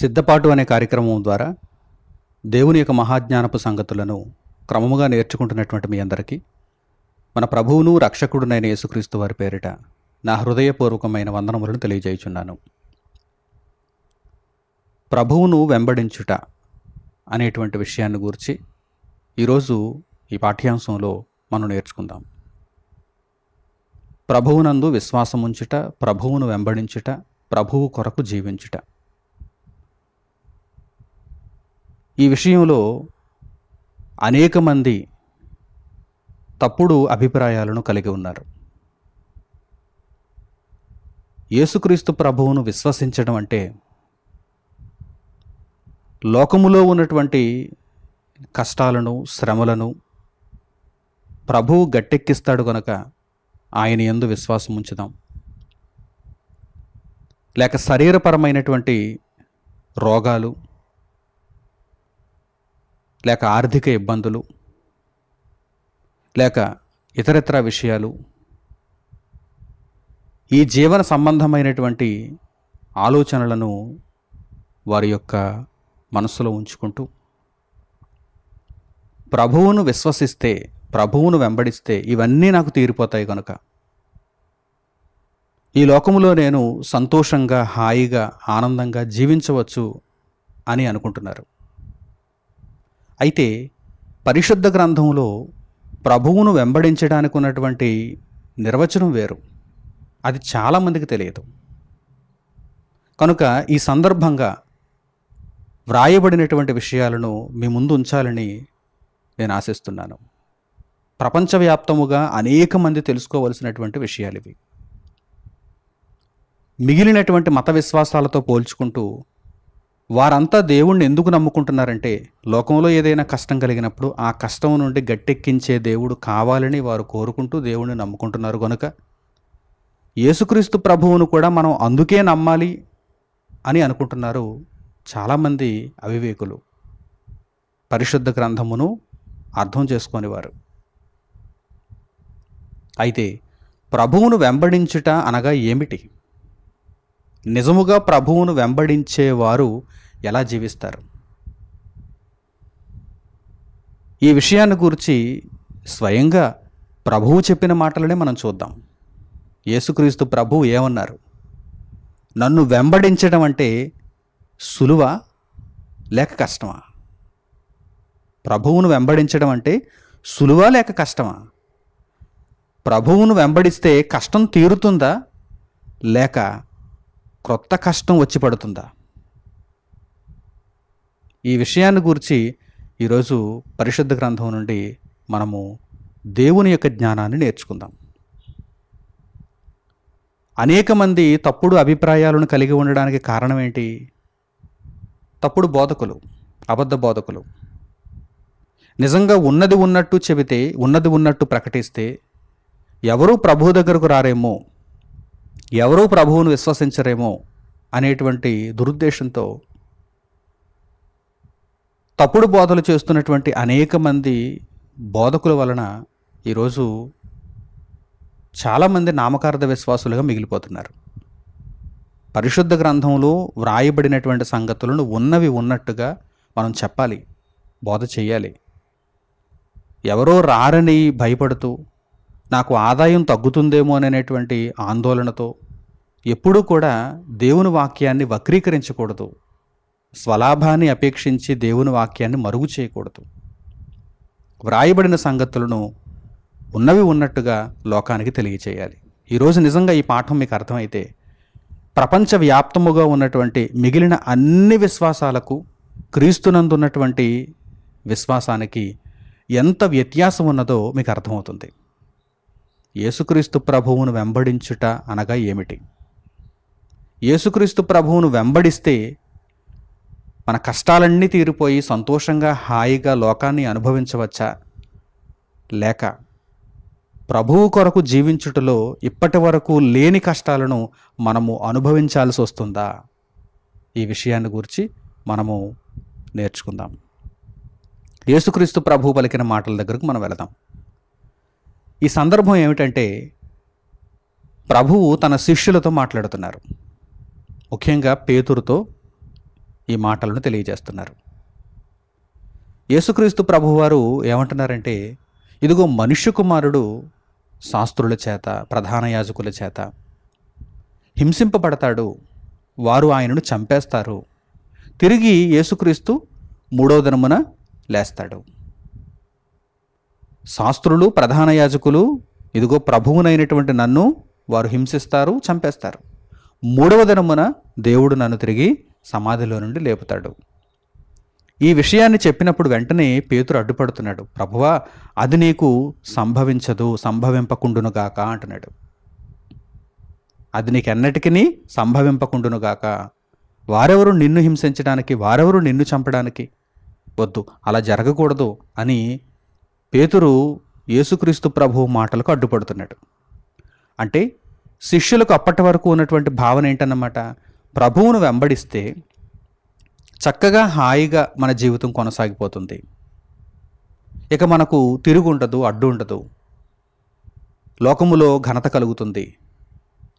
సిద్ధపాటు అనే కార్యక్రమం ద్వారా దేవుని యొక్క మహాజ్ఞానపు సంగతులను క్రమముగా నేర్చుకుంటున్నటువంటి మీ అందరికీ మన ప్రభువును రక్షకుడునైన యేసుక్రీస్తు వారి పేరిట నా హృదయపూర్వకమైన వందనములను తెలియజేయుచున్నాను ప్రభువును వెంబడించుట అనేటువంటి విషయాన్ని గూర్చి ఈరోజు ఈ పాఠ్యాంశంలో మనం నేర్చుకుందాం ప్రభువునందు విశ్వాసముంచుట ప్రభువును వెంబడించుట ప్రభువు కొరకు జీవించుట ఈ విషయంలో అనేక మంది తప్పుడు అభిప్రాయాలను కలిగి ఉన్నారు యేసుక్రీస్తు ప్రభువును విశ్వసించడం అంటే లోకములో ఉన్నటువంటి కష్టాలను శ్రమలను ప్రభువు గట్టెక్కిస్తాడు కనుక ఆయన ఎందు విశ్వాసం ఉంచుదాం లేక శరీరపరమైనటువంటి రోగాలు లేక ఆర్థిక ఇబ్బందులు లేక ఇతరత్ర విషయాలు ఈ జీవన సంబంధమైనటువంటి ఆలోచనలను వారి యొక్క మనస్సులో ఉంచుకుంటూ ప్రభువును విశ్వసిస్తే ప్రభువును వెంబడిస్తే ఇవన్నీ నాకు తీరిపోతాయి కనుక ఈ లోకములో నేను సంతోషంగా హాయిగా ఆనందంగా జీవించవచ్చు అని అనుకుంటున్నారు అయితే పరిశుద్ధ గ్రంథంలో ప్రభువును వెంబడించడానికి ఉన్నటువంటి నిర్వచనం వేరు అది చాలామందికి తెలియదు కనుక ఈ సందర్భంగా వ్రాయబడినటువంటి విషయాలను మీ ముందు ఉంచాలని నేను ఆశిస్తున్నాను ప్రపంచవ్యాప్తముగా అనేక మంది తెలుసుకోవలసినటువంటి విషయాలు ఇవి మిగిలినటువంటి మత విశ్వాసాలతో పోల్చుకుంటూ వారంతా దేవుణ్ణి ఎందుకు నమ్ముకుంటున్నారంటే లోకంలో ఏదైనా కష్టం కలిగినప్పుడు ఆ కష్టం నుండి గట్టెక్కించే దేవుడు కావాలని వారు కోరుకుంటూ దేవుణ్ణి నమ్ముకుంటున్నారు కనుక యేసుక్రీస్తు ప్రభువును కూడా మనం అందుకే నమ్మాలి అని అనుకుంటున్నారు చాలామంది అవివేకులు పరిశుద్ధ గ్రంథమును అర్థం చేసుకునేవారు అయితే ప్రభువును వెంబడించుట అనగా ఏమిటి నిజముగా ప్రభువును వెంబడించేవారు ఎలా జీవిస్తారు ఈ విషయాన్ని గురించి స్వయంగా ప్రభువు చెప్పిన మాటలనే మనం చూద్దాం యేసుక్రీస్తు ప్రభువు ఏమన్నారు నన్ను వెంబడించడం అంటే సులువ లేక కష్టమా ప్రభువును వెంబడించడం అంటే సులువ లేక కష్టమా ప్రభువును వెంబడిస్తే కష్టం తీరుతుందా లేక క్రొత్త కష్టం వచ్చి పడుతుందా ఈ విషయాన్ని గురించి ఈరోజు పరిశుద్ధ గ్రంథం నుండి మనము దేవుని యొక్క జ్ఞానాన్ని నేర్చుకుందాం అనేక మంది తప్పుడు అభిప్రాయాలను కలిగి ఉండడానికి కారణం ఏంటి తప్పుడు బోధకులు అబద్ధ బోధకులు నిజంగా ఉన్నది ఉన్నట్టు చెబితే ఉన్నది ఉన్నట్టు ప్రకటిస్తే ఎవరూ ప్రభువు దగ్గరకు రారేమో ఎవరూ ప్రభువును విశ్వసించరేమో అనేటువంటి దురుద్దేశంతో తప్పుడు బోధలు చేస్తున్నటువంటి అనేక మంది బోధకుల వలన ఈరోజు చాలామంది నామకార్థ విశ్వాసులుగా మిగిలిపోతున్నారు పరిశుద్ధ గ్రంథంలో వ్రాయబడినటువంటి సంగతులను ఉన్నవి ఉన్నట్టుగా మనం చెప్పాలి బోధ చేయాలి ఎవరో రారని భయపడుతూ నాకు ఆదాయం తగ్గుతుందేమో అనేటువంటి ఆందోళనతో ఎప్పుడూ కూడా దేవుని వాక్యాన్ని వక్రీకరించకూడదు స్వలాభాన్ని అపేక్షించి దేవుని వాక్యాన్ని మరుగు చేయకూడదు వ్రాయబడిన సంగతులను ఉన్నవి ఉన్నట్టుగా లోకానికి తెలియచేయాలి ఈరోజు నిజంగా ఈ పాఠం మీకు అర్థమైతే ప్రపంచవ్యాప్తముగా ఉన్నటువంటి మిగిలిన అన్ని విశ్వాసాలకు క్రీస్తునందు ఉన్నటువంటి విశ్వాసానికి ఎంత వ్యత్యాసం ఉన్నదో మీకు అర్థమవుతుంది యేసుక్రీస్తు ప్రభువును వెంబడించుట అనగా ఏమిటి యేసుక్రీస్తు ప్రభువును వెంబడిస్తే మన కష్టాలన్నీ తీరిపోయి సంతోషంగా హాయిగా లోకాన్ని అనుభవించవచ్చా లేక ప్రభువు కొరకు జీవించుటలో ఇప్పటి వరకు లేని కష్టాలను మనము అనుభవించాల్సి వస్తుందా ఈ విషయాన్ని గురించి మనము నేర్చుకుందాం యేసుక్రీస్తు ప్రభు పలికిన మాటల దగ్గరకు మనం వెళదాం ఈ సందర్భం ఏమిటంటే ప్రభువు తన శిష్యులతో మాట్లాడుతున్నారు ముఖ్యంగా పేతురుతో ఈ మాటలను తెలియజేస్తున్నారు యేసుక్రీస్తు ప్రభువారు ఏమంటున్నారంటే ఇదిగో మనుష్య కుమారుడు శాస్త్రుల చేత ప్రధాన యాజకుల చేత హింసింపబడతాడు వారు ఆయనను చంపేస్తారు తిరిగి యేసుక్రీస్తు మూడవ దినమున లేస్తాడు శాస్త్రులు ప్రధాన యాజకులు ఇదిగో ప్రభువునైనటువంటి నన్ను వారు హింసిస్తారు చంపేస్తారు మూడవ దినమున దేవుడు నన్ను తిరిగి సమాధిలో నుండి లేపుతాడు ఈ విషయాన్ని చెప్పినప్పుడు వెంటనే పేతురు అడ్డుపడుతున్నాడు ప్రభువా అది నీకు సంభవించదు సంభవింపకుండునుగాక అంటున్నాడు అది నీకు నీకెన్నటికీ సంభవింపకుండునుగాక వారెవరు నిన్ను హింసించడానికి వారెవరు నిన్ను చంపడానికి వద్దు అలా జరగకూడదు అని పేతురు యేసుక్రీస్తు ప్రభువు మాటలకు అడ్డుపడుతున్నాడు అంటే శిష్యులకు అప్పటి వరకు ఉన్నటువంటి భావన ఏంటన్నమాట ప్రభువును వెంబడిస్తే చక్కగా హాయిగా మన జీవితం కొనసాగిపోతుంది ఇక మనకు తిరుగు ఉండదు అడ్డు ఉండదు లోకములో ఘనత కలుగుతుంది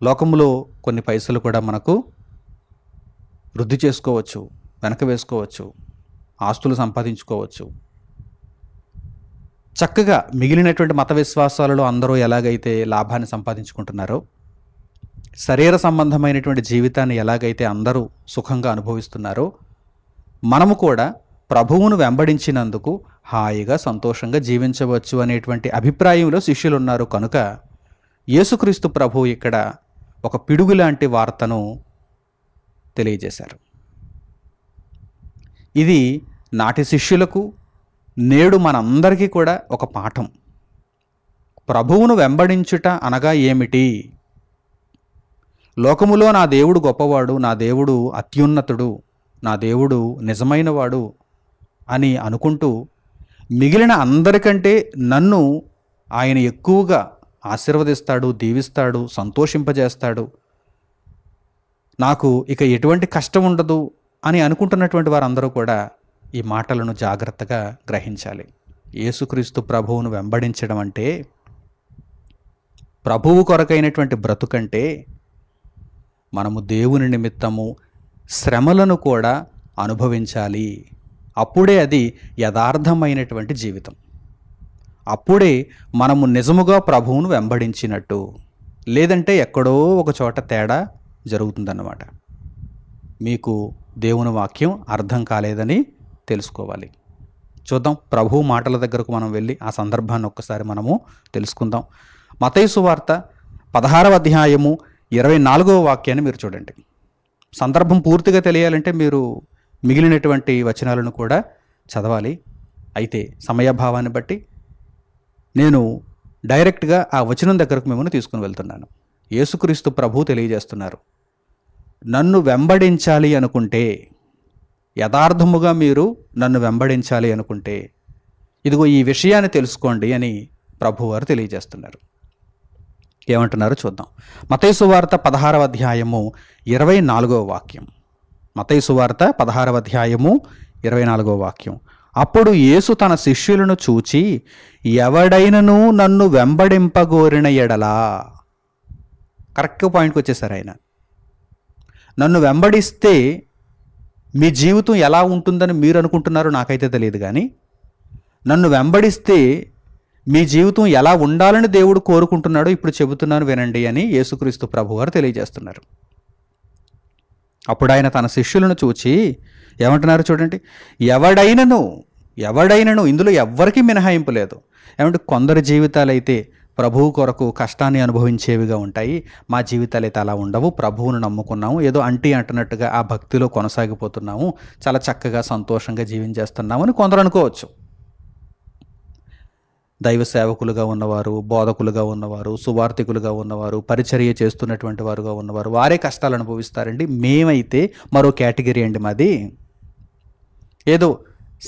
లోకములో కొన్ని పైసలు కూడా మనకు వృద్ధి చేసుకోవచ్చు వెనక వేసుకోవచ్చు ఆస్తులు సంపాదించుకోవచ్చు చక్కగా మిగిలినటువంటి మత విశ్వాసాలలో అందరూ ఎలాగైతే లాభాన్ని సంపాదించుకుంటున్నారో శరీర సంబంధమైనటువంటి జీవితాన్ని ఎలాగైతే అందరూ సుఖంగా అనుభవిస్తున్నారో మనము కూడా ప్రభువును వెంబడించినందుకు హాయిగా సంతోషంగా జీవించవచ్చు అనేటువంటి అభిప్రాయంలో శిష్యులు ఉన్నారు కనుక యేసుక్రీస్తు ప్రభువు ఇక్కడ ఒక పిడుగు లాంటి వార్తను తెలియజేశారు ఇది నాటి శిష్యులకు నేడు మనందరికీ కూడా ఒక పాఠం ప్రభువును వెంబడించుట అనగా ఏమిటి లోకములో నా దేవుడు గొప్పవాడు నా దేవుడు అత్యున్నతుడు నా దేవుడు నిజమైనవాడు అని అనుకుంటూ మిగిలిన అందరికంటే నన్ను ఆయన ఎక్కువగా ఆశీర్వదిస్తాడు దీవిస్తాడు సంతోషింపజేస్తాడు నాకు ఇక ఎటువంటి కష్టం ఉండదు అని అనుకుంటున్నటువంటి వారందరూ కూడా ఈ మాటలను జాగ్రత్తగా గ్రహించాలి యేసుక్రీస్తు ప్రభువును వెంబడించడం అంటే ప్రభువు కొరకైనటువంటి బ్రతుకంటే మనము దేవుని నిమిత్తము శ్రమలను కూడా అనుభవించాలి అప్పుడే అది యథార్థమైనటువంటి జీవితం అప్పుడే మనము నిజముగా ప్రభువును వెంబడించినట్టు లేదంటే ఎక్కడో ఒక చోట తేడా జరుగుతుందన్నమాట మీకు దేవుని వాక్యం అర్థం కాలేదని తెలుసుకోవాలి చూద్దాం ప్రభు మాటల దగ్గరకు మనం వెళ్ళి ఆ సందర్భాన్ని ఒక్కసారి మనము తెలుసుకుందాం మతైసు వార్త పదహారవ అధ్యాయము ఇరవై నాలుగవ వాక్యాన్ని మీరు చూడండి సందర్భం పూర్తిగా తెలియాలంటే మీరు మిగిలినటువంటి వచనాలను కూడా చదవాలి అయితే సమయభావాన్ని బట్టి నేను డైరెక్ట్గా ఆ వచనం దగ్గరకు మిమ్మల్ని తీసుకుని వెళ్తున్నాను యేసుక్రీస్తు ప్రభు తెలియజేస్తున్నారు నన్ను వెంబడించాలి అనుకుంటే యథార్థముగా మీరు నన్ను వెంబడించాలి అనుకుంటే ఇదిగో ఈ విషయాన్ని తెలుసుకోండి అని ప్రభువారు తెలియజేస్తున్నారు ఏమంటున్నారో చూద్దాం మతేసు వార్త పదహారవ అధ్యాయము ఇరవై నాలుగవ వాక్యం మతైసు వార్త పదహారవ అధ్యాయము ఇరవై నాలుగవ వాక్యం అప్పుడు యేసు తన శిష్యులను చూచి ఎవడైనను నన్ను వెంబడింపగోరిన ఎడలా కరెక్ట్ పాయింట్కి వచ్చేసారు ఆయన నన్ను వెంబడిస్తే మీ జీవితం ఎలా ఉంటుందని మీరు అనుకుంటున్నారో నాకైతే తెలియదు కానీ నన్ను వెంబడిస్తే మీ జీవితం ఎలా ఉండాలని దేవుడు కోరుకుంటున్నాడో ఇప్పుడు చెబుతున్నాను వినండి అని యేసుక్రీస్తు ప్రభువారు తెలియజేస్తున్నారు అప్పుడు ఆయన తన శిష్యులను చూచి ఏమంటున్నారు చూడండి ఎవడైనను ఎవడైనను ఇందులో ఎవ్వరికీ మినహాయింపు లేదు ఏమంటే కొందరి జీవితాలైతే ప్రభువు కొరకు కష్టాన్ని అనుభవించేవిగా ఉంటాయి మా జీవితాలు అయితే అలా ఉండవు ప్రభువును నమ్ముకున్నాము ఏదో అంటీ అంటున్నట్టుగా ఆ భక్తిలో కొనసాగిపోతున్నాము చాలా చక్కగా సంతోషంగా జీవించేస్తున్నాము అని కొందరు అనుకోవచ్చు దైవ సేవకులుగా ఉన్నవారు బోధకులుగా ఉన్నవారు సువార్థికులుగా ఉన్నవారు పరిచర్య చేస్తున్నటువంటి వారుగా ఉన్నవారు వారే కష్టాలు అనుభవిస్తారండి మేమైతే మరో కేటగిరీ అండి మాది ఏదో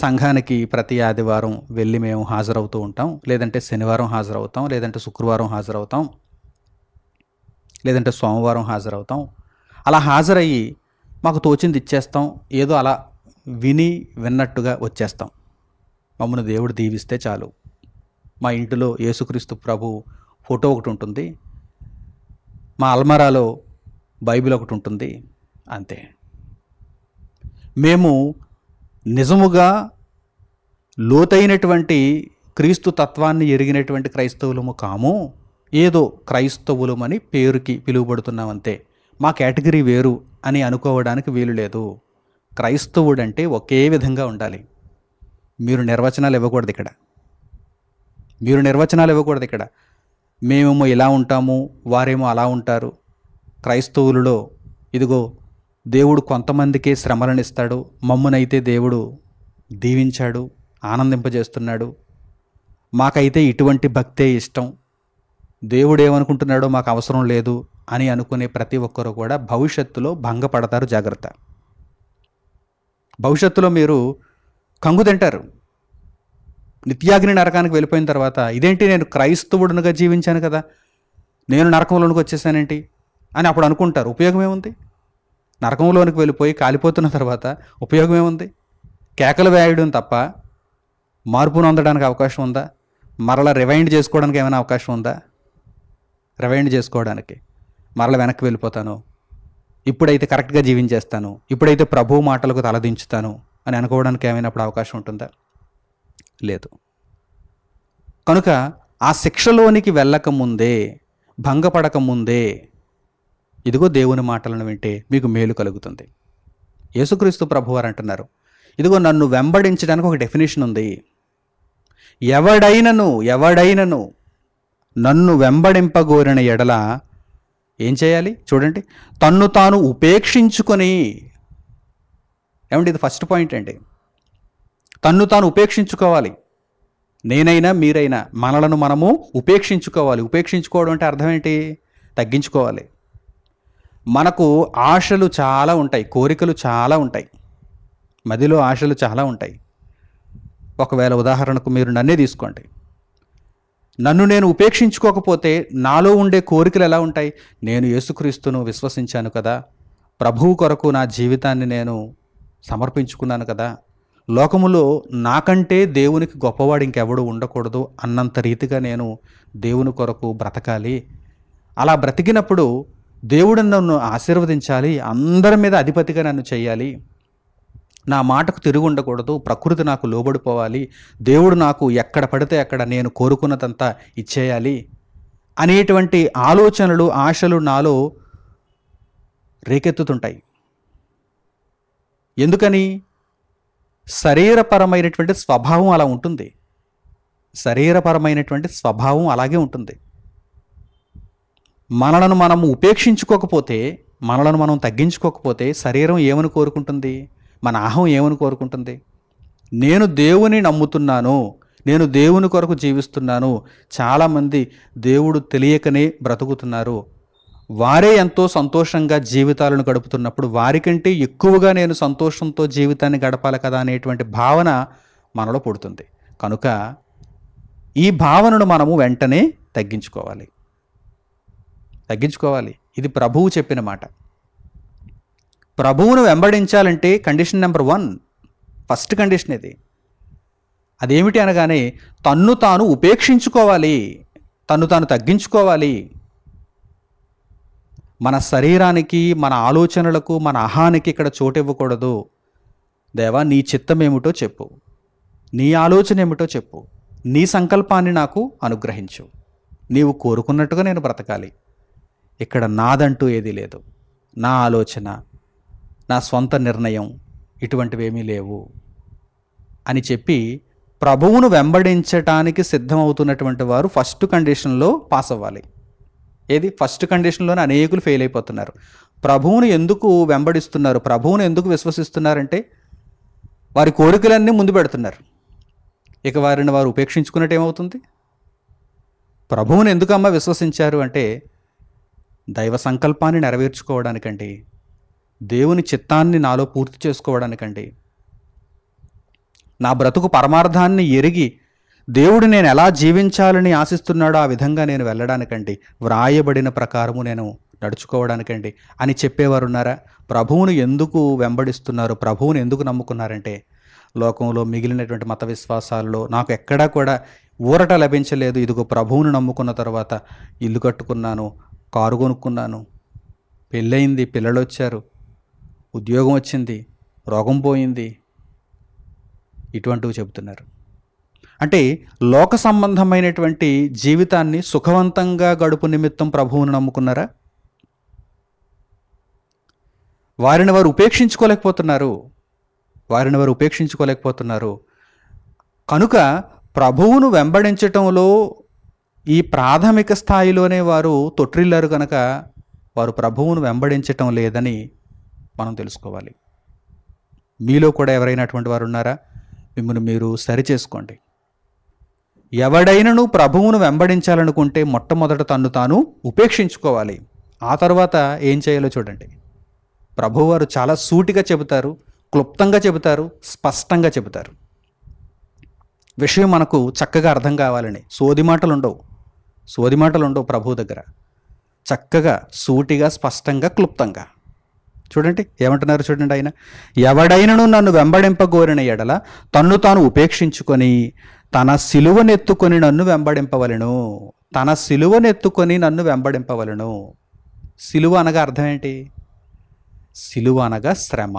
సంఘానికి ప్రతి ఆదివారం వెళ్ళి మేము హాజరవుతూ ఉంటాం లేదంటే శనివారం హాజరవుతాం లేదంటే శుక్రవారం హాజరవుతాం లేదంటే సోమవారం హాజరవుతాం అలా హాజరయ్యి మాకు తోచింది ఇచ్చేస్తాం ఏదో అలా విని విన్నట్టుగా వచ్చేస్తాం మమ్మల్ని దేవుడు దీవిస్తే చాలు మా ఇంటిలో యేసుక్రీస్తు ప్రభు ఫోటో ఒకటి ఉంటుంది మా అల్మరాలో బైబిల్ ఒకటి ఉంటుంది అంతే మేము నిజముగా లోతైనటువంటి క్రీస్తు తత్వాన్ని ఎరిగినటువంటి క్రైస్తవులము కాము ఏదో క్రైస్తవులమని పేరుకి పిలువబడుతున్నామంతే మా కేటగిరీ వేరు అని అనుకోవడానికి వీలు లేదు క్రైస్తవుడంటే ఒకే విధంగా ఉండాలి మీరు నిర్వచనాలు ఇవ్వకూడదు ఇక్కడ మీరు నిర్వచనాలు ఇవ్వకూడదు ఇక్కడ మేమేమో ఇలా ఉంటాము వారేమో అలా ఉంటారు క్రైస్తవులలో ఇదిగో దేవుడు కొంతమందికే శ్రమలను ఇస్తాడు మమ్మునైతే దేవుడు దీవించాడు ఆనందింపజేస్తున్నాడు మాకైతే ఇటువంటి భక్తే ఇష్టం దేవుడు ఏమనుకుంటున్నాడో మాకు అవసరం లేదు అని అనుకునే ప్రతి ఒక్కరూ కూడా భవిష్యత్తులో భంగపడతారు జాగ్రత్త భవిష్యత్తులో మీరు కంగు తింటారు నిత్యాగ్ని నరకానికి వెళ్ళిపోయిన తర్వాత ఇదేంటి నేను క్రైస్తవుడునిగా జీవించాను కదా నేను నరకంలోనికి వచ్చేసానేంటి అని అప్పుడు అనుకుంటారు ఉపయోగం ఏముంది నరకంలోనికి వెళ్ళిపోయి కాలిపోతున్న తర్వాత ఉపయోగం ఏముంది కేకలు వేయడం తప్ప మార్పును అందడానికి అవకాశం ఉందా మరలా రివైండ్ చేసుకోవడానికి ఏమైనా అవకాశం ఉందా రివైండ్ చేసుకోవడానికి మరల వెనక్కి వెళ్ళిపోతాను ఇప్పుడైతే కరెక్ట్గా జీవించేస్తాను ఇప్పుడైతే ప్రభువు మాటలకు తలదించుతాను అని అనుకోవడానికి ఏమైనా అవకాశం ఉంటుందా లేదు కనుక ఆ శిక్షలోనికి వెళ్ళకముందే భంగపడకముందే ఇదిగో దేవుని మాటలను వింటే మీకు మేలు కలుగుతుంది యేసుక్రీస్తు ప్రభువారు అంటున్నారు ఇదిగో నన్ను వెంబడించడానికి ఒక డెఫినేషన్ ఉంది ఎవడైనను ఎవడైనను నన్ను వెంబడింపగోరిన ఎడల ఏం చేయాలి చూడండి తన్ను తాను ఉపేక్షించుకొని ఏమంటే ఇది ఫస్ట్ పాయింట్ అండి తన్ను తాను ఉపేక్షించుకోవాలి నేనైనా మీరైనా మనలను మనము ఉపేక్షించుకోవాలి ఉపేక్షించుకోవడం అంటే అర్థం ఏంటి తగ్గించుకోవాలి మనకు ఆశలు చాలా ఉంటాయి కోరికలు చాలా ఉంటాయి మదిలో ఆశలు చాలా ఉంటాయి ఒకవేళ ఉదాహరణకు మీరు నన్నే తీసుకోండి నన్ను నేను ఉపేక్షించుకోకపోతే నాలో ఉండే కోరికలు ఎలా ఉంటాయి నేను యేసుక్రీస్తును విశ్వసించాను కదా ప్రభువు కొరకు నా జీవితాన్ని నేను సమర్పించుకున్నాను కదా లోకములో నాకంటే దేవునికి గొప్పవాడు ఇంకెవడు ఉండకూడదు అన్నంత రీతిగా నేను దేవుని కొరకు బ్రతకాలి అలా బ్రతికినప్పుడు దేవుడు నన్ను ఆశీర్వదించాలి అందరి మీద అధిపతిగా నన్ను చేయాలి నా మాటకు తిరిగి ఉండకూడదు ప్రకృతి నాకు లోబడిపోవాలి దేవుడు నాకు ఎక్కడ పడితే అక్కడ నేను కోరుకున్నదంతా ఇచ్చేయాలి అనేటువంటి ఆలోచనలు ఆశలు నాలో రేకెత్తుతుంటాయి ఎందుకని శరీరపరమైనటువంటి స్వభావం అలా ఉంటుంది శరీరపరమైనటువంటి స్వభావం అలాగే ఉంటుంది మనలను మనం ఉపేక్షించుకోకపోతే మనలను మనం తగ్గించుకోకపోతే శరీరం ఏమని కోరుకుంటుంది మన అహం ఏమని కోరుకుంటుంది నేను దేవుని నమ్ముతున్నాను నేను దేవుని కొరకు జీవిస్తున్నాను చాలామంది దేవుడు తెలియకనే బ్రతుకుతున్నారు వారే ఎంతో సంతోషంగా జీవితాలను గడుపుతున్నప్పుడు వారికంటే ఎక్కువగా నేను సంతోషంతో జీవితాన్ని గడపాలి కదా అనేటువంటి భావన మనలో పుడుతుంది కనుక ఈ భావనను మనము వెంటనే తగ్గించుకోవాలి తగ్గించుకోవాలి ఇది ప్రభువు చెప్పిన మాట ప్రభువును వెంబడించాలంటే condition number one first condition ఇది అదేమిటి అనగానే తన్ను తాను ఉపేక్షించుకోవాలి తన్ను తాను తగ్గించుకోవాలి మన శరీరానికి మన ఆలోచనలకు మన అహానికి ఇక్కడ చోటు ఇవ్వకూడదు దేవా నీ చిత్తం ఏమిటో చెప్పు నీ ఆలోచన ఏమిటో చెప్పు నీ సంకల్పాన్ని నాకు అనుగ్రహించు నీవు కోరుకున్నట్టుగా నేను బ్రతకాలి ఇక్కడ నాదంటూ ఏదీ లేదు నా ఆలోచన నా స్వంత నిర్ణయం ఇటువంటివేమీ లేవు అని చెప్పి ప్రభువును వెంబడించటానికి సిద్ధమవుతున్నటువంటి వారు ఫస్ట్ కండిషన్లో పాస్ అవ్వాలి ఏది ఫస్ట్ కండిషన్లోనే అనేకులు ఫెయిల్ అయిపోతున్నారు ప్రభువును ఎందుకు వెంబడిస్తున్నారు ప్రభువును ఎందుకు విశ్వసిస్తున్నారంటే వారి కోరికలన్నీ ముందు పెడుతున్నారు ఇక వారిని వారు ఉపేక్షించుకున్నట్టు ఏమవుతుంది ప్రభువుని ఎందుకమ్మా విశ్వసించారు అంటే దైవ సంకల్పాన్ని నెరవేర్చుకోవడానికండి దేవుని చిత్తాన్ని నాలో పూర్తి చేసుకోవడానికండి నా బ్రతుకు పరమార్థాన్ని ఎరిగి దేవుడు నేను ఎలా జీవించాలని ఆశిస్తున్నాడో ఆ విధంగా నేను వెళ్ళడానికండి వ్రాయబడిన ప్రకారము నేను నడుచుకోవడానికండి అని చెప్పేవారు ఉన్నారా ప్రభువును ఎందుకు వెంబడిస్తున్నారు ప్రభువును ఎందుకు నమ్ముకున్నారంటే లోకంలో మిగిలినటువంటి మత విశ్వాసాల్లో నాకు ఎక్కడా కూడా ఊరట లభించలేదు ఇదిగో ప్రభువును నమ్ముకున్న తర్వాత ఇల్లు కట్టుకున్నాను కారు కొనుక్కున్నాను పెళ్ళయింది పిల్లలు వచ్చారు ఉద్యోగం వచ్చింది రోగం పోయింది ఇటువంటివి చెబుతున్నారు అంటే లోక సంబంధమైనటువంటి జీవితాన్ని సుఖవంతంగా గడుపు నిమిత్తం ప్రభువును నమ్ముకున్నారా వారిని వారు ఉపేక్షించుకోలేకపోతున్నారు వారిని వారు ఉపేక్షించుకోలేకపోతున్నారు కనుక ప్రభువును వెంబడించటంలో ఈ ప్రాథమిక స్థాయిలోనే వారు తొట్టిల్లారు కనుక వారు ప్రభువును వెంబడించటం లేదని మనం తెలుసుకోవాలి మీలో కూడా ఎవరైనటువంటి వారు ఉన్నారా మిమ్మల్ని మీరు సరిచేసుకోండి ఎవడైనను ప్రభువును వెంబడించాలనుకుంటే మొట్టమొదట తన్ను తాను ఉపేక్షించుకోవాలి ఆ తర్వాత ఏం చేయాలో చూడండి ప్రభువారు చాలా సూటిగా చెబుతారు క్లుప్తంగా చెబుతారు స్పష్టంగా చెబుతారు విషయం మనకు చక్కగా అర్థం కావాలని సోది మాటలు ఉండవు సోది మాటలు ఉండవు ప్రభు దగ్గర చక్కగా సూటిగా స్పష్టంగా క్లుప్తంగా చూడండి ఏమంటున్నారు చూడండి ఆయన ఎవడైనను నన్ను వెంబడింపగోరిన ఎడల తన్ను తాను ఉపేక్షించుకొని తన సిలువనెత్తుకొని నన్ను వెంబడింపవలను తన సిలువనెత్తుకొని నన్ను వెంబడింపవలను సిలువ అనగా అర్థం ఏంటి సిలువ అనగా శ్రమ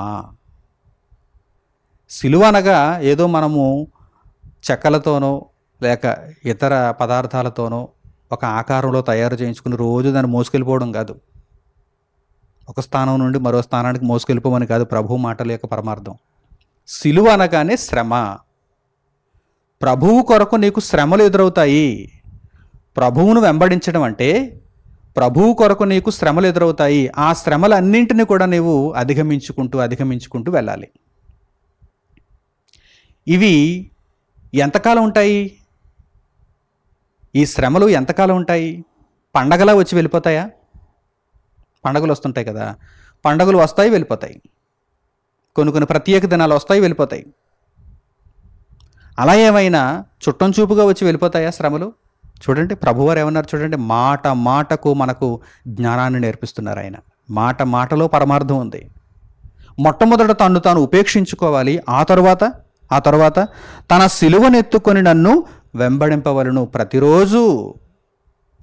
సిలువ అనగా ఏదో మనము చెక్కలతోనో లేక ఇతర పదార్థాలతోనో ఒక ఆకారంలో తయారు చేయించుకుని రోజు దాన్ని మోసుకెళ్ళిపోవడం కాదు ఒక స్థానం నుండి మరో స్థానానికి మోసుకెళ్ళిపోమని కాదు ప్రభు మాటల యొక్క పరమార్థం సిలువ అనగానే శ్రమ ప్రభువు కొరకు నీకు శ్రమలు ఎదురవుతాయి ప్రభువును వెంబడించడం అంటే ప్రభువు కొరకు నీకు శ్రమలు ఎదురవుతాయి ఆ శ్రమలన్నింటినీ కూడా నీవు అధిగమించుకుంటూ అధిగమించుకుంటూ వెళ్ళాలి ఇవి ఎంతకాలం ఉంటాయి ఈ శ్రమలు ఎంతకాలం ఉంటాయి పండగలా వచ్చి వెళ్ళిపోతాయా పండగలు వస్తుంటాయి కదా పండగలు వస్తాయి వెళ్ళిపోతాయి కొన్ని కొన్ని ప్రత్యేక దినాలు వస్తాయి వెళ్ళిపోతాయి అలా ఏమైనా చుట్టం చూపుగా వచ్చి వెళ్ళిపోతాయా శ్రమలు చూడండి ప్రభువారు ఏమన్నారు చూడండి మాట మాటకు మనకు జ్ఞానాన్ని నేర్పిస్తున్నారు ఆయన మాట మాటలో పరమార్థం ఉంది మొట్టమొదట తను తాను ఉపేక్షించుకోవాలి ఆ తర్వాత ఆ తర్వాత తన సిలువనెత్తుకొని నన్ను వెంబడింపవలను ప్రతిరోజు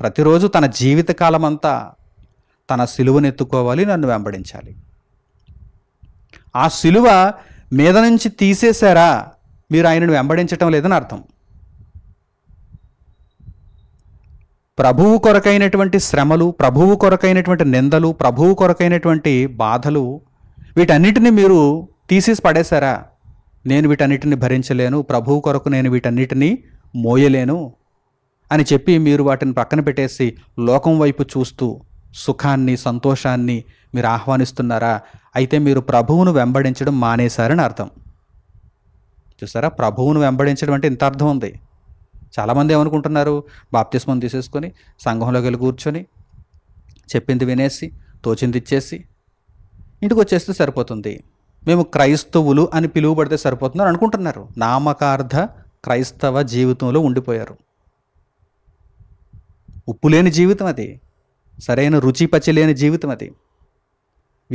ప్రతిరోజు తన జీవితకాలం అంతా తన సిలువనెత్తుకోవాలి నన్ను వెంబడించాలి ఆ సిలువ మీద నుంచి తీసేశారా మీరు ఆయనను వెంబడించటం లేదని అర్థం ప్రభువు కొరకైనటువంటి శ్రమలు ప్రభువు కొరకైనటువంటి నిందలు ప్రభువు కొరకైనటువంటి బాధలు వీటన్నిటిని మీరు తీసేసి పడేశారా నేను వీటన్నిటిని భరించలేను ప్రభువు కొరకు నేను వీటన్నిటిని మోయలేను అని చెప్పి మీరు వాటిని పక్కన పెట్టేసి లోకం వైపు చూస్తూ సుఖాన్ని సంతోషాన్ని మీరు ఆహ్వానిస్తున్నారా అయితే మీరు ప్రభువును వెంబడించడం మానేశారని అర్థం చూసారా ప్రభువును వెంబడించడం అంటే ఇంత అర్థం ఉంది చాలామంది ఏమనుకుంటున్నారు బాప్తిస్మం తీసేసుకొని సంఘంలోకి వెళ్ళి కూర్చొని చెప్పింది వినేసి తోచింది ఇచ్చేసి ఇంటికి వచ్చేస్తే సరిపోతుంది మేము క్రైస్తవులు అని పిలువబడితే సరిపోతున్నారు అనుకుంటున్నారు నామకార్థ క్రైస్తవ జీవితంలో ఉండిపోయారు ఉప్పు లేని జీవితం అది సరైన రుచి పచ్చి లేని జీవితం అది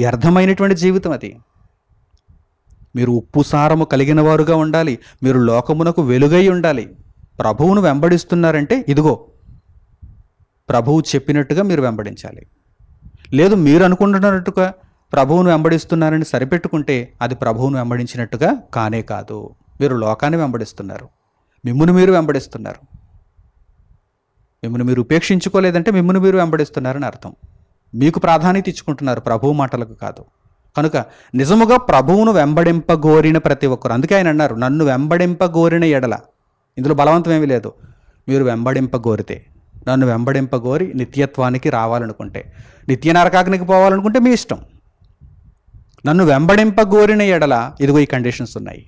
వ్యర్థమైనటువంటి జీవితం అది మీరు ఉప్పు సారము కలిగిన వారుగా ఉండాలి మీరు లోకమునకు వెలుగై ఉండాలి ప్రభువును వెంబడిస్తున్నారంటే ఇదిగో ప్రభువు చెప్పినట్టుగా మీరు వెంబడించాలి లేదు మీరు అనుకుంటున్నట్టుగా ప్రభువును వెంబడిస్తున్నారని సరిపెట్టుకుంటే అది ప్రభువును వెంబడించినట్టుగా కానే కాదు మీరు లోకాన్ని వెంబడిస్తున్నారు మిమ్మును మీరు వెంబడిస్తున్నారు మిమ్మల్ని మీరు ఉపేక్షించుకోలేదంటే మిమ్మల్ని మీరు వెంబడిస్తున్నారని అర్థం మీకు ప్రాధాన్యత ఇచ్చుకుంటున్నారు ప్రభువు మాటలకు కాదు కనుక నిజముగా ప్రభువును వెంబడింపగోరిన ప్రతి ఒక్కరు అందుకే ఆయన అన్నారు నన్ను వెంబడింపగోరిన ఎడల ఇందులో బలవంతం ఏమీ లేదు మీరు వెంబడింపగోరితే నన్ను వెంబడింపగోరి నిత్యత్వానికి రావాలనుకుంటే నిత్య నరకాగ్నికి పోవాలనుకుంటే మీ ఇష్టం నన్ను వెంబడింపగోరిన ఎడల ఇదిగో ఈ కండిషన్స్ ఉన్నాయి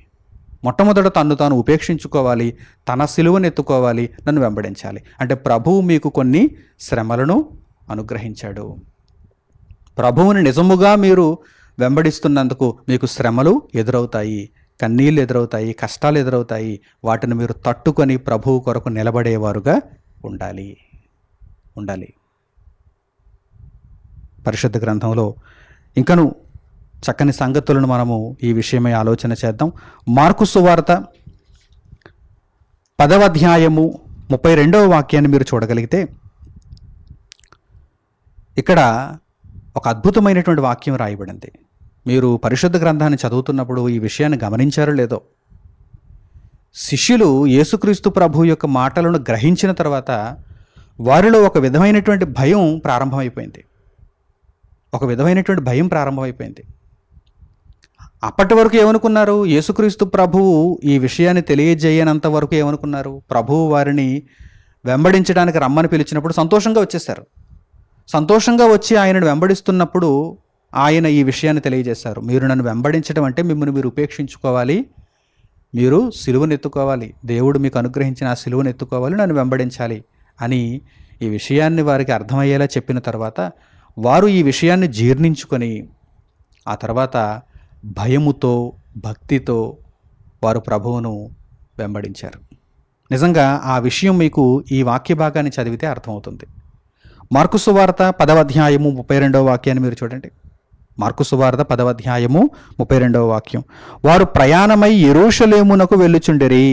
మొట్టమొదట తను తాను ఉపేక్షించుకోవాలి తన సిలువను ఎత్తుకోవాలి నన్ను వెంబడించాలి అంటే ప్రభువు మీకు కొన్ని శ్రమలను అనుగ్రహించాడు ప్రభువుని నిజముగా మీరు వెంబడిస్తున్నందుకు మీకు శ్రమలు ఎదురవుతాయి కన్నీళ్ళు ఎదురవుతాయి కష్టాలు ఎదురవుతాయి వాటిని మీరు తట్టుకొని ప్రభువు కొరకు నిలబడేవారుగా ఉండాలి ఉండాలి పరిశుద్ధ గ్రంథంలో ఇంకను చక్కని సంగతులను మనము ఈ విషయమై ఆలోచన చేద్దాం మార్కు సువార్త పదవ అధ్యాయము ముప్పై రెండవ వాక్యాన్ని మీరు చూడగలిగితే ఇక్కడ ఒక అద్భుతమైనటువంటి వాక్యం రాయబడింది మీరు పరిశుద్ధ గ్రంథాన్ని చదువుతున్నప్పుడు ఈ విషయాన్ని గమనించారో లేదో శిష్యులు యేసుక్రీస్తు ప్రభు యొక్క మాటలను గ్రహించిన తర్వాత వారిలో ఒక విధమైనటువంటి భయం ప్రారంభమైపోయింది ఒక విధమైనటువంటి భయం ప్రారంభమైపోయింది అప్పటి వరకు ఏమనుకున్నారు యేసుక్రీస్తు ప్రభువు ఈ విషయాన్ని తెలియజేయనంత వరకు ఏమనుకున్నారు ప్రభువు వారిని వెంబడించడానికి రమ్మని పిలిచినప్పుడు సంతోషంగా వచ్చేసారు సంతోషంగా వచ్చి ఆయనను వెంబడిస్తున్నప్పుడు ఆయన ఈ విషయాన్ని తెలియజేశారు మీరు నన్ను వెంబడించడం అంటే మిమ్మల్ని మీరు ఉపేక్షించుకోవాలి మీరు సిలువనెత్తుకోవాలి ఎత్తుకోవాలి దేవుడు మీకు అనుగ్రహించిన ఆ సిలువను ఎత్తుకోవాలి నన్ను వెంబడించాలి అని ఈ విషయాన్ని వారికి అర్థమయ్యేలా చెప్పిన తర్వాత వారు ఈ విషయాన్ని జీర్ణించుకొని ఆ తర్వాత భయముతో భక్తితో వారు ప్రభువును వెంబడించారు నిజంగా ఆ విషయం మీకు ఈ వాక్య భాగాన్ని చదివితే అర్థమవుతుంది మార్కుసు వార్త పదవ అధ్యాయము ముప్పై రెండవ వాక్యాన్ని మీరు చూడండి మార్కు సువార్త పదవ అధ్యాయము ముప్పై రెండవ వాక్యం వారు ప్రయాణమై ఎరుషలేమునకు వెళ్ళుచుండెరి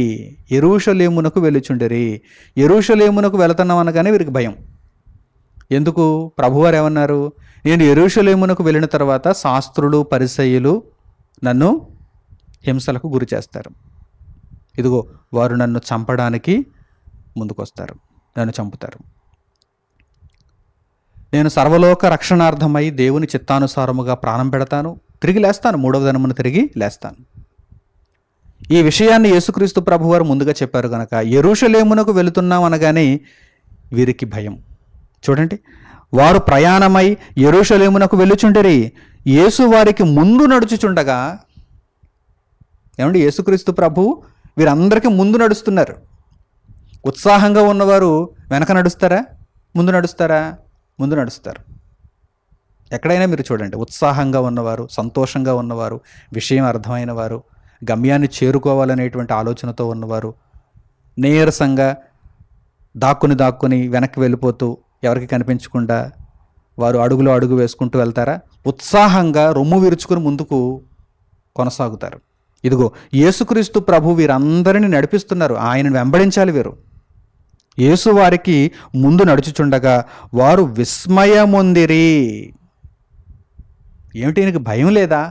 ఎరుషలేమునకు వెళ్ళుచుండెరి ఎరుషలేమునకు వెళుతున్నాం అనగానే వీరికి భయం ఎందుకు ప్రభువారు ఏమన్నారు నేను ఎరుషలేమునకు వెళ్ళిన తర్వాత శాస్త్రులు పరిశైలు నన్ను హింసలకు గురి చేస్తారు ఇదిగో వారు నన్ను చంపడానికి ముందుకొస్తారు నన్ను చంపుతారు నేను సర్వలోక రక్షణార్థమై దేవుని చిత్తానుసారముగా ప్రాణం పెడతాను తిరిగి లేస్తాను మూడవ దినమున తిరిగి లేస్తాను ఈ విషయాన్ని యేసుక్రీస్తు ప్రభువారు ముందుగా చెప్పారు గనక ఎరుషలేమునకు వెళుతున్నాం అనగానే వీరికి భయం చూడండి వారు ప్రయాణమై ఎరుషలేమునకు వెళ్ళుచుండరి యేసు వారికి ముందు నడుచుచుండగా ఏమండి యేసుక్రీస్తు ప్రభు వీరందరికీ ముందు నడుస్తున్నారు ఉత్సాహంగా ఉన్నవారు వెనక నడుస్తారా ముందు నడుస్తారా ముందు నడుస్తారు ఎక్కడైనా మీరు చూడండి ఉత్సాహంగా ఉన్నవారు సంతోషంగా ఉన్నవారు విషయం అర్థమైన వారు గమ్యాన్ని చేరుకోవాలనేటువంటి ఆలోచనతో ఉన్నవారు నీరసంగా దాక్కుని దాక్కుని వెనక్కి వెళ్ళిపోతూ ఎవరికి కనిపించకుండా వారు అడుగులో అడుగు వేసుకుంటూ వెళ్తారా ఉత్సాహంగా రొమ్ము విరుచుకుని ముందుకు కొనసాగుతారు ఇదిగో యేసుక్రీస్తు ప్రభు వీరందరినీ నడిపిస్తున్నారు ఆయనను వెంబడించాలి వీరు యేసు వారికి ముందు నడుచుచుండగా వారు విస్మయముందిరి ఏమిటి ఈయనకి భయం లేదా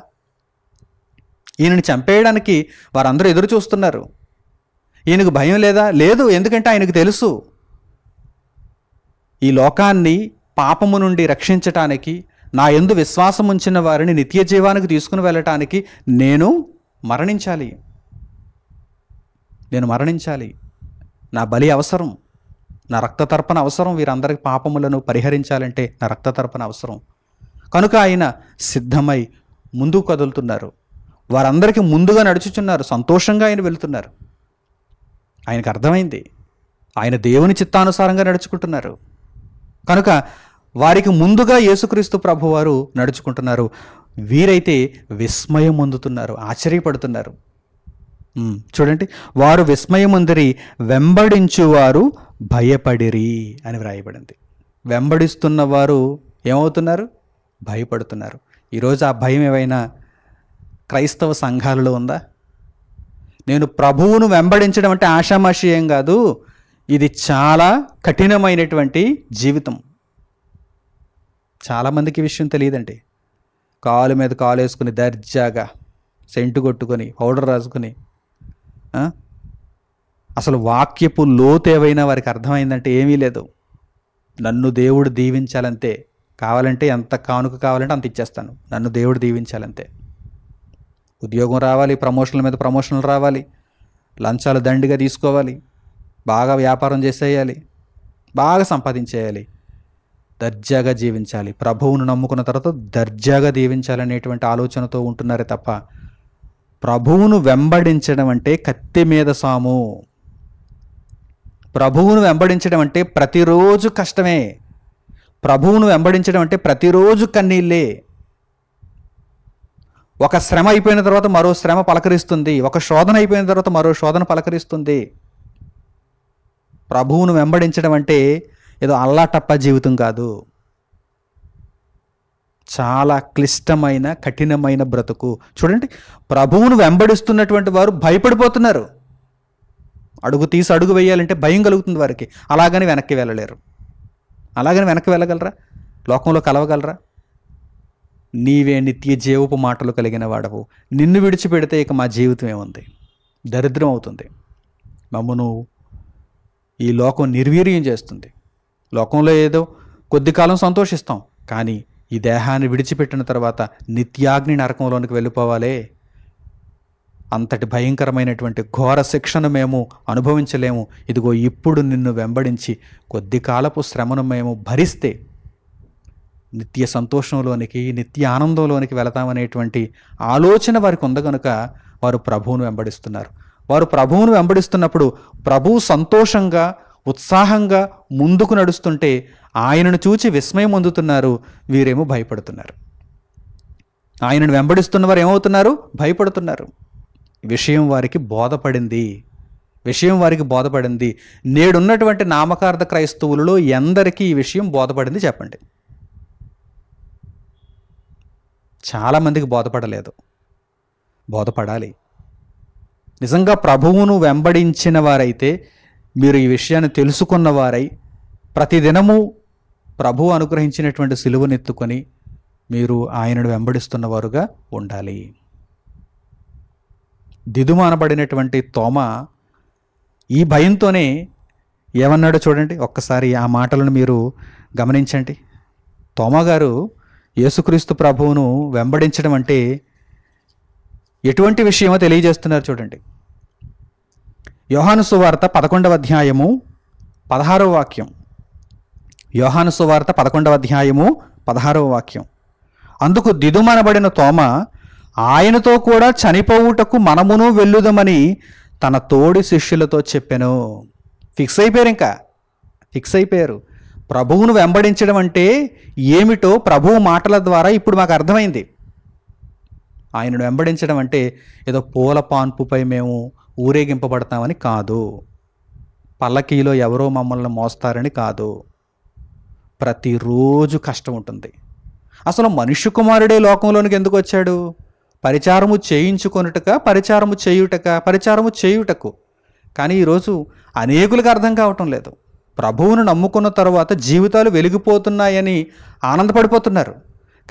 ఈయనని చంపేయడానికి వారందరూ ఎదురు చూస్తున్నారు ఈయనకు భయం లేదా లేదు ఎందుకంటే ఆయనకు తెలుసు ఈ లోకాన్ని పాపము నుండి రక్షించటానికి నా ఎందు విశ్వాసం ఉంచిన వారిని నిత్య జీవానికి తీసుకుని వెళ్ళటానికి నేను మరణించాలి నేను మరణించాలి నా బలి అవసరం నా రక్త తర్పణ అవసరం వీరందరి పాపములను పరిహరించాలంటే నా రక్త తర్పణ అవసరం కనుక ఆయన సిద్ధమై ముందుకు కదులుతున్నారు వారందరికీ ముందుగా నడుచుచున్నారు సంతోషంగా ఆయన వెళుతున్నారు ఆయనకు అర్థమైంది ఆయన దేవుని చిత్తానుసారంగా నడుచుకుంటున్నారు కనుక వారికి ముందుగా యేసుక్రీస్తు ప్రభువారు నడుచుకుంటున్నారు వీరైతే విస్మయం పొందుతున్నారు ఆశ్చర్యపడుతున్నారు చూడండి వారు విస్మయముందిరి వెంబడించువారు భయపడిరి అని వ్రాయబడింది వెంబడిస్తున్న వారు ఏమవుతున్నారు భయపడుతున్నారు ఈరోజు ఆ భయం ఏమైనా క్రైస్తవ సంఘాలలో ఉందా నేను ప్రభువును వెంబడించడం అంటే ఆషామాషి ఏం కాదు ఇది చాలా కఠినమైనటువంటి జీవితం చాలామందికి విషయం తెలియదండి కాలు మీద కాలు వేసుకుని దర్జాగా సెంటు కొట్టుకొని పౌడర్ రాసుకుని అసలు వాక్యపు ఏవైనా వారికి అర్థమైందంటే ఏమీ లేదు నన్ను దేవుడు దీవించాలంతే కావాలంటే ఎంత కానుక కావాలంటే అంత ఇచ్చేస్తాను నన్ను దేవుడు దీవించాలంతే ఉద్యోగం రావాలి ప్రమోషన్ల మీద ప్రమోషన్లు రావాలి లంచాలు దండిగా తీసుకోవాలి బాగా వ్యాపారం చేసేయాలి బాగా సంపాదించేయాలి దర్జాగా జీవించాలి ప్రభువును నమ్ముకున్న తర్వాత దర్జాగా దీవించాలనేటువంటి ఆలోచనతో ఉంటున్నారే తప్ప ప్రభువును వెంబడించడం అంటే కత్తి మీద సాము ప్రభువును వెంబడించడం అంటే ప్రతిరోజు కష్టమే ప్రభువును వెంబడించడం అంటే ప్రతిరోజు కన్నీళ్ళే ఒక శ్రమ అయిపోయిన తర్వాత మరో శ్రమ పలకరిస్తుంది ఒక శోధన అయిపోయిన తర్వాత మరో శోధన పలకరిస్తుంది ప్రభువును వెంబడించడం అంటే ఏదో అల్లాటప్ప జీవితం కాదు చాలా క్లిష్టమైన కఠినమైన బ్రతుకు చూడండి ప్రభువును వెంబడిస్తున్నటువంటి వారు భయపడిపోతున్నారు అడుగు తీసి అడుగు వేయాలంటే భయం కలుగుతుంది వారికి అలాగని వెనక్కి వెళ్ళలేరు అలాగని వెనక్కి వెళ్ళగలరా లోకంలో కలవగలరా నీవే నిత్య జీవపు మాటలు కలిగిన వాడవు నిన్ను విడిచిపెడితే ఇక మా జీవితం ఏముంది దరిద్రం అవుతుంది మమ్మను ఈ లోకం నిర్వీర్యం చేస్తుంది లోకంలో ఏదో కొద్ది కాలం సంతోషిస్తాం కానీ ఈ దేహాన్ని విడిచిపెట్టిన తర్వాత నిత్యాగ్ని నరకంలోనికి వెళ్ళిపోవాలే అంతటి భయంకరమైనటువంటి ఘోర శిక్షను మేము అనుభవించలేము ఇదిగో ఇప్పుడు నిన్ను వెంబడించి కొద్ది కాలపు శ్రమను మేము భరిస్తే నిత్య సంతోషంలోనికి నిత్య ఆనందంలోనికి వెళతామనేటువంటి ఆలోచన వారికి ఉంది కనుక వారు ప్రభువును వెంబడిస్తున్నారు వారు ప్రభువును వెంబడిస్తున్నప్పుడు ప్రభువు సంతోషంగా ఉత్సాహంగా ముందుకు నడుస్తుంటే ఆయనను చూచి విస్మయం అందుతున్నారు వీరేమో భయపడుతున్నారు ఆయనను వెంబడిస్తున్న వారు ఏమవుతున్నారు భయపడుతున్నారు విషయం వారికి బోధపడింది విషయం వారికి బోధపడింది నేడున్నటువంటి నామకార్థ క్రైస్తవులలో ఎందరికీ ఈ విషయం బోధపడింది చెప్పండి చాలామందికి బోధపడలేదు బోధపడాలి నిజంగా ప్రభువును వెంబడించిన వారైతే మీరు ఈ విషయాన్ని తెలుసుకున్నవారై ప్రతిదినము ప్రభు అనుగ్రహించినటువంటి సిలువనెత్తుకొని మీరు ఆయనను వెంబడిస్తున్నవారుగా ఉండాలి దిదుమానబడినటువంటి తోమ ఈ భయంతోనే ఏమన్నాడో చూడండి ఒక్కసారి ఆ మాటలను మీరు గమనించండి తోమగారు యేసుక్రీస్తు ప్రభువును వెంబడించడం అంటే ఎటువంటి విషయమో తెలియజేస్తున్నారు చూడండి యోహాను సువార్త పదకొండవ అధ్యాయము పదహారవ వాక్యం యోహాను సువార్త పదకొండవ అధ్యాయము పదహారవ వాక్యం అందుకు దిదుమనబడిన తోమ ఆయనతో కూడా చనిపోవుటకు మనమును వెళ్ళుదమని తన తోడి శిష్యులతో చెప్పాను ఫిక్స్ అయిపోయారు ఇంకా ఫిక్స్ అయిపోయారు ప్రభువును వెంబడించడం అంటే ఏమిటో ప్రభువు మాటల ద్వారా ఇప్పుడు మాకు అర్థమైంది ఆయనను వెంబడించడం అంటే ఏదో పూల పాన్పుపై మేము ఊరేగింపబడతామని కాదు పల్లకీలో ఎవరో మమ్మల్ని మోస్తారని కాదు ప్రతిరోజు కష్టం ఉంటుంది అసలు మనుష్య కుమారుడే లోకంలోనికి ఎందుకు వచ్చాడు పరిచారము చేయించుకొనుటక పరిచారము చేయుటక పరిచారము చేయుటకు కానీ ఈరోజు అనేకులకు అర్థం కావటం లేదు ప్రభువును నమ్ముకున్న తర్వాత జీవితాలు వెలిగిపోతున్నాయని ఆనందపడిపోతున్నారు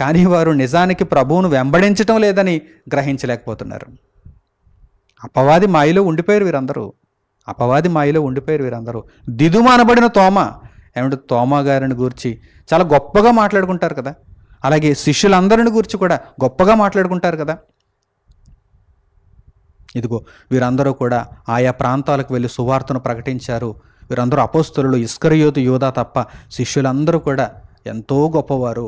కానీ వారు నిజానికి ప్రభువును వెంబడించటం లేదని గ్రహించలేకపోతున్నారు అపవాది మాయలో ఉండిపోయారు వీరందరూ అపవాది మాయలో ఉండిపోయారు వీరందరూ దిదుమానబడిన తోమ ఏమంటే తోమా గారిని గురించి చాలా గొప్పగా మాట్లాడుకుంటారు కదా అలాగే శిష్యులందరిని గురించి కూడా గొప్పగా మాట్లాడుకుంటారు కదా ఇదిగో వీరందరూ కూడా ఆయా ప్రాంతాలకు వెళ్ళి సువార్తను ప్రకటించారు వీరందరూ అపోస్తులు ఇస్కరియోతు యోధ తప్ప శిష్యులందరూ కూడా ఎంతో గొప్పవారు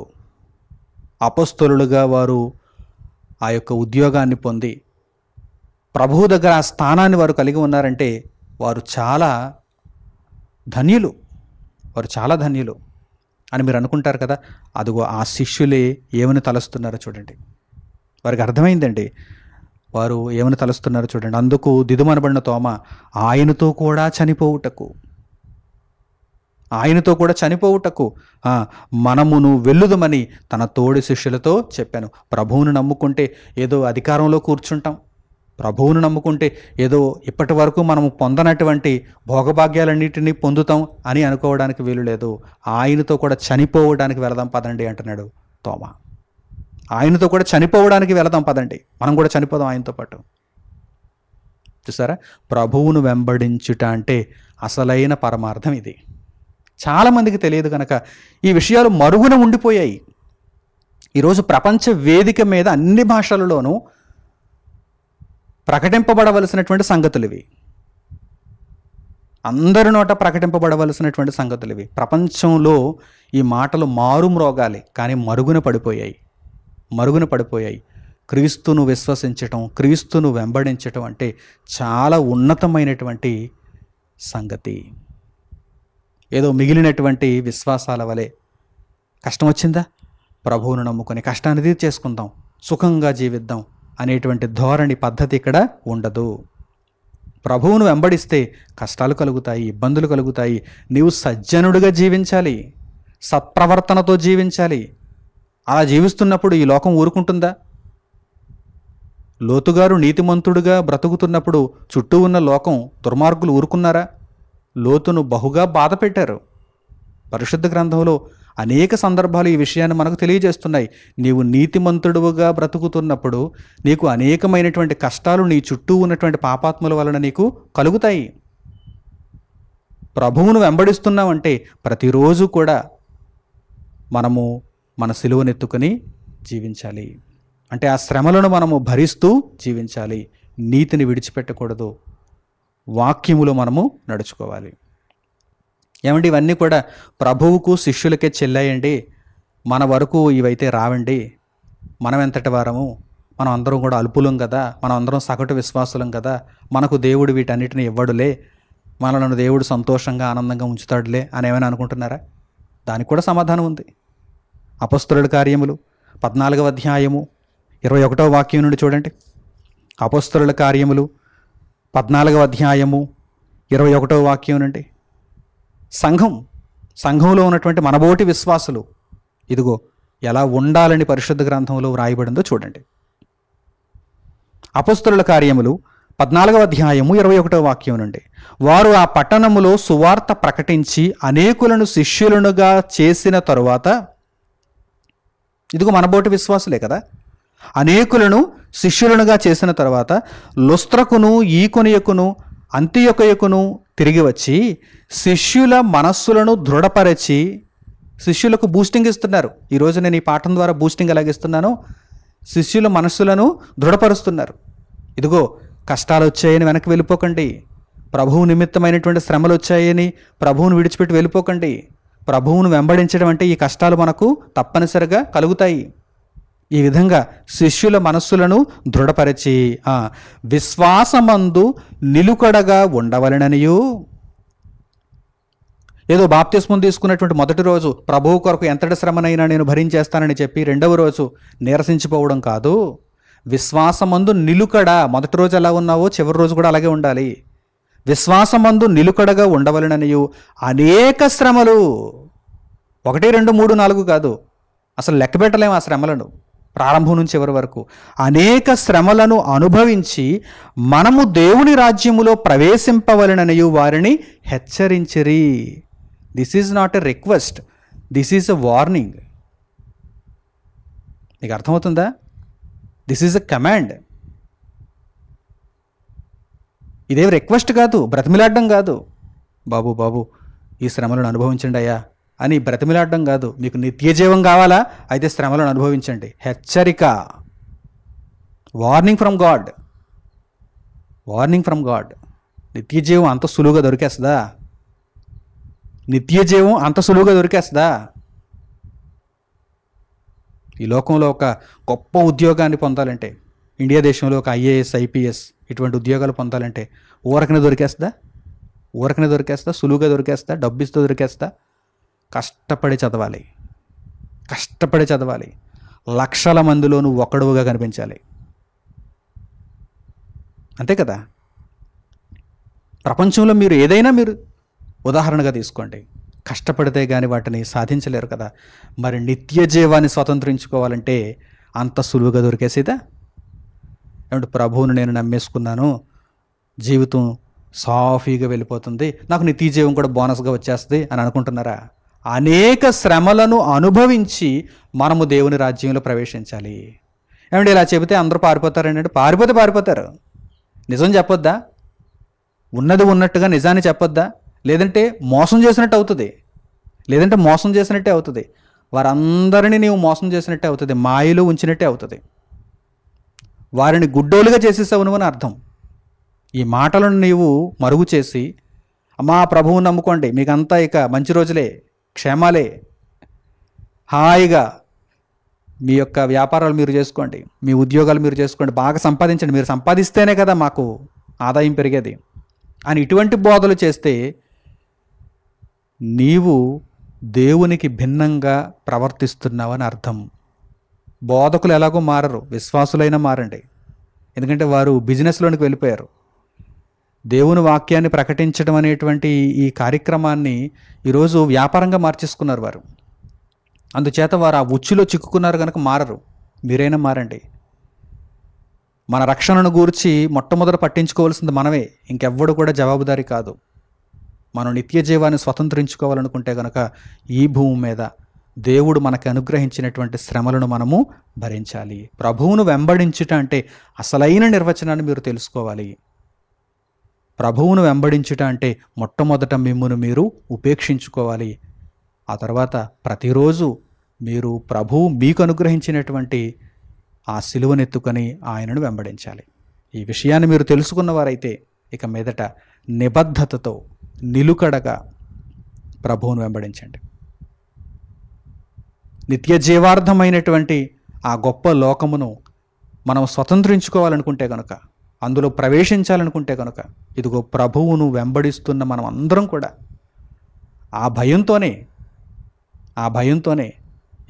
అపస్తులుగా వారు ఆ యొక్క ఉద్యోగాన్ని పొంది ప్రభువు దగ్గర ఆ స్థానాన్ని వారు కలిగి ఉన్నారంటే వారు చాలా ధన్యులు వారు చాలా ధన్యులు అని మీరు అనుకుంటారు కదా అదిగో ఆ శిష్యులే ఏమని తలస్తున్నారో చూడండి వారికి అర్థమైందండి వారు ఏమని తలస్తున్నారో చూడండి అందుకు దిదుమనబడిన తోమ ఆయనతో కూడా చనిపోవుటకు ఆయనతో కూడా చనిపోవుటకు మనమును వెళ్ళుదమని తన తోడి శిష్యులతో చెప్పాను ప్రభువును నమ్ముకుంటే ఏదో అధికారంలో కూర్చుంటాం ప్రభువును నమ్ముకుంటే ఏదో ఇప్పటి వరకు మనము పొందనటువంటి భోగభాగ్యాలన్నింటినీ పొందుతాం అని అనుకోవడానికి వీలు లేదు ఆయనతో కూడా చనిపోవడానికి వెళదాం పదండి అంటున్నాడు తోమ ఆయనతో కూడా చనిపోవడానికి వెళదాం పదండి మనం కూడా చనిపోదాం ఆయనతో పాటు చూసారా ప్రభువును వెంబడించుట అంటే అసలైన పరమార్థం ఇది చాలామందికి తెలియదు కనుక ఈ విషయాలు మరుగున ఉండిపోయాయి ఈరోజు ప్రపంచ వేదిక మీద అన్ని భాషలలోనూ ప్రకటింపబడవలసినటువంటి సంగతులు ఇవి అందరి నోట ప్రకటింపబడవలసినటువంటి సంగతులు ఇవి ప్రపంచంలో ఈ మాటలు మారుమ్రోగాలి కానీ మరుగున పడిపోయాయి మరుగున పడిపోయాయి క్రీస్తును విశ్వసించటం క్రీస్తును వెంబడించటం అంటే చాలా ఉన్నతమైనటువంటి సంగతి ఏదో మిగిలినటువంటి విశ్వాసాల వలె కష్టం వచ్చిందా ప్రభువును నమ్ముకొని కష్టాన్ని తీర్చేసుకుందాం సుఖంగా జీవిద్దాం అనేటువంటి ధోరణి పద్ధతి ఇక్కడ ఉండదు ప్రభువును వెంబడిస్తే కష్టాలు కలుగుతాయి ఇబ్బందులు కలుగుతాయి నీవు సజ్జనుడిగా జీవించాలి సత్ప్రవర్తనతో జీవించాలి అలా జీవిస్తున్నప్పుడు ఈ లోకం ఊరుకుంటుందా లోతుగారు నీతిమంతుడుగా బ్రతుకుతున్నప్పుడు చుట్టూ ఉన్న లోకం దుర్మార్గులు ఊరుకున్నారా లోతును బహుగా బాధ పెట్టారు పరిశుద్ధ గ్రంథంలో అనేక సందర్భాలు ఈ విషయాన్ని మనకు తెలియజేస్తున్నాయి నీవు నీతిమంతుడుగా బ్రతుకుతున్నప్పుడు నీకు అనేకమైనటువంటి కష్టాలు నీ చుట్టూ ఉన్నటువంటి పాపాత్ముల వలన నీకు కలుగుతాయి ప్రభువును వెంబడిస్తున్నామంటే ప్రతిరోజు కూడా మనము మన సిలువనెత్తుకొని జీవించాలి అంటే ఆ శ్రమలను మనము భరిస్తూ జీవించాలి నీతిని విడిచిపెట్టకూడదు వాక్యములు మనము నడుచుకోవాలి ఏమండి ఇవన్నీ కూడా ప్రభువుకు శిష్యులకే చెల్లాయండి మన వరకు ఇవైతే రావండి మనం ఎంతటి వారము మనం అందరం కూడా అల్పులం కదా మనం అందరం సగటు విశ్వాసులం కదా మనకు దేవుడు వీటన్నిటిని ఇవ్వడులే మనలను దేవుడు సంతోషంగా ఆనందంగా ఉంచుతాడులే అని ఏమైనా అనుకుంటున్నారా దానికి కూడా సమాధానం ఉంది అపస్తుల కార్యములు పద్నాలుగవ అధ్యాయము ఇరవై ఒకటో వాక్యం నుండి చూడండి అపస్తురుల కార్యములు పద్నాలుగవ అధ్యాయము ఇరవై ఒకటో వాక్యం నుండి సంఘం సంఘంలో ఉన్నటువంటి మనబోటి విశ్వాసులు ఇదిగో ఎలా ఉండాలని పరిశుద్ధ గ్రంథంలో వ్రాయబడిందో చూడండి అపస్తుల కార్యములు పద్నాలుగవ అధ్యాయము ఇరవై ఒకటో వాక్యం నుండి వారు ఆ పట్టణములో సువార్త ప్రకటించి అనేకులను శిష్యులనుగా చేసిన తరువాత ఇదిగో మనబోటి విశ్వాసులే కదా అనేకులను శిష్యులనుగా చేసిన తర్వాత లుస్త్రకును ఈకొనియకును అంత్యొకయకును తిరిగి వచ్చి శిష్యుల మనస్సులను దృఢపరచి శిష్యులకు బూస్టింగ్ ఇస్తున్నారు ఈరోజు నేను ఈ పాఠం ద్వారా బూస్టింగ్ ఎలాగిస్తున్నాను శిష్యుల మనస్సులను దృఢపరుస్తున్నారు ఇదిగో కష్టాలు వచ్చాయని వెనక్కి వెళ్ళిపోకండి ప్రభువు నిమిత్తమైనటువంటి శ్రమలు వచ్చాయని ప్రభువును విడిచిపెట్టి వెళ్ళిపోకండి ప్రభువును వెంబడించడం అంటే ఈ కష్టాలు మనకు తప్పనిసరిగా కలుగుతాయి ఈ విధంగా శిష్యుల మనస్సులను దృఢపరచి విశ్వాసమందు నిలుకడగా ఉండవలననియు ఏదో బాప్తిస్మం తీసుకున్నటువంటి మొదటి రోజు ప్రభువు కొరకు ఎంతటి శ్రమనైనా నేను భరించేస్తానని చెప్పి రెండవ రోజు నీరసించిపోవడం కాదు విశ్వాసమందు నిలుకడ మొదటి రోజు ఎలా ఉన్నావో చివరి రోజు కూడా అలాగే ఉండాలి విశ్వాసమందు నిలుకడగా ఉండవలననియు అనేక శ్రమలు ఒకటి రెండు మూడు నాలుగు కాదు అసలు లెక్క పెట్టలేము ఆ శ్రమలను ప్రారంభం నుంచి చివరి వరకు అనేక శ్రమలను అనుభవించి మనము దేవుని రాజ్యములో ప్రవేశింపవలననియు వారిని హెచ్చరించిరి this is not a request this is a warning నీకు అర్థమవుతుందా దిస్ ఈజ్ ఎ కమాండ్ ఇదేం రిక్వెస్ట్ కాదు బ్రతిమిలాడడం కాదు బాబు బాబు ఈ శ్రమలను అనుభవించండి అయ్యా అని బ్రతిమిలాడడం కాదు మీకు నిత్యజీవం కావాలా అయితే శ్రమలను అనుభవించండి హెచ్చరిక warning from God warning from God నిత్యజీవం అంత సులువుగా దొరికేస్తుందా నిత్యజీవం అంత సులువుగా దొరికేస్తుందా ఈ లోకంలో ఒక గొప్ప ఉద్యోగాన్ని పొందాలంటే ఇండియా దేశంలో ఒక ఐఏఎస్ ఐపీఎస్ ఇటువంటి ఉద్యోగాలు పొందాలంటే ఊరకనే దొరికేస్తుందా ఊరకనే దొరికేస్తా సులువుగా దొరికేస్తా డబ్బిస్తూ దొరికేస్తా కష్టపడి చదవాలి కష్టపడి చదవాలి లక్షల మందిలోనూ ఒకడువుగా కనిపించాలి అంతే కదా ప్రపంచంలో మీరు ఏదైనా మీరు ఉదాహరణగా తీసుకోండి కష్టపడితే కానీ వాటిని సాధించలేరు కదా మరి నిత్య జీవాన్ని స్వతంత్రించుకోవాలంటే అంత సులువుగా దొరికేసేదా ఏమంటే ప్రభువును నేను నమ్మేసుకున్నాను జీవితం సాఫీగా వెళ్ళిపోతుంది నాకు నిత్య జీవం కూడా బోనస్గా వచ్చేస్తుంది అని అనుకుంటున్నారా అనేక శ్రమలను అనుభవించి మనము దేవుని రాజ్యంలో ప్రవేశించాలి ఏమంటే ఇలా చెబితే అందరూ అంటే పారిపోతే పారిపోతారు నిజం చెప్పొద్దా ఉన్నది ఉన్నట్టుగా నిజాన్ని చెప్పొద్దా లేదంటే మోసం చేసినట్టు అవుతుంది లేదంటే మోసం చేసినట్టే అవుతుంది వారందరినీ నీవు మోసం చేసినట్టే అవుతుంది మాయలో ఉంచినట్టే అవుతుంది వారిని గుడ్డోలుగా చేసేసావు నువ్వు అని అర్థం ఈ మాటలను నీవు మరుగు చేసి మా ప్రభువు నమ్ముకోండి మీకంతా ఇక మంచి రోజులే క్షేమాలే హాయిగా మీ యొక్క వ్యాపారాలు మీరు చేసుకోండి మీ ఉద్యోగాలు మీరు చేసుకోండి బాగా సంపాదించండి మీరు సంపాదిస్తేనే కదా మాకు ఆదాయం పెరిగేది అని ఇటువంటి బోధలు చేస్తే నీవు దేవునికి భిన్నంగా ప్రవర్తిస్తున్నావని అర్థం బోధకులు ఎలాగో మారరు విశ్వాసులైనా మారండి ఎందుకంటే వారు బిజినెస్లోనికి వెళ్ళిపోయారు దేవుని వాక్యాన్ని ప్రకటించడం అనేటువంటి ఈ కార్యక్రమాన్ని ఈరోజు వ్యాపారంగా మార్చేసుకున్నారు వారు అందుచేత వారు ఆ ఉచ్చులో చిక్కుకున్నారు కనుక మారరు మీరైనా మారండి మన రక్షణను గూర్చి మొట్టమొదట పట్టించుకోవాల్సింది మనమే ఇంకెవ్వడు కూడా జవాబుదారి కాదు మనం నిత్య జీవాన్ని స్వతంత్రించుకోవాలనుకుంటే కనుక ఈ భూమి మీద దేవుడు మనకు అనుగ్రహించినటువంటి శ్రమలను మనము భరించాలి ప్రభువును వెంబడించుట అంటే అసలైన నిర్వచనాన్ని మీరు తెలుసుకోవాలి ప్రభువును వెంబడించుట అంటే మొట్టమొదట మిమ్మును మీరు ఉపేక్షించుకోవాలి ఆ తర్వాత ప్రతిరోజు మీరు ప్రభువు మీకు అనుగ్రహించినటువంటి ఆ సిలువనెత్తుకొని ఆయనను వెంబడించాలి ఈ విషయాన్ని మీరు తెలుసుకున్నవారైతే ఇక మీదట నిబద్ధతతో నిలుకడగా ప్రభువును వెంబడించండి నిత్య జీవార్థమైనటువంటి ఆ గొప్ప లోకమును మనం స్వతంత్రించుకోవాలనుకుంటే కనుక అందులో ప్రవేశించాలనుకుంటే కనుక ఇదిగో ప్రభువును వెంబడిస్తున్న మనం అందరం కూడా ఆ భయంతోనే ఆ భయంతోనే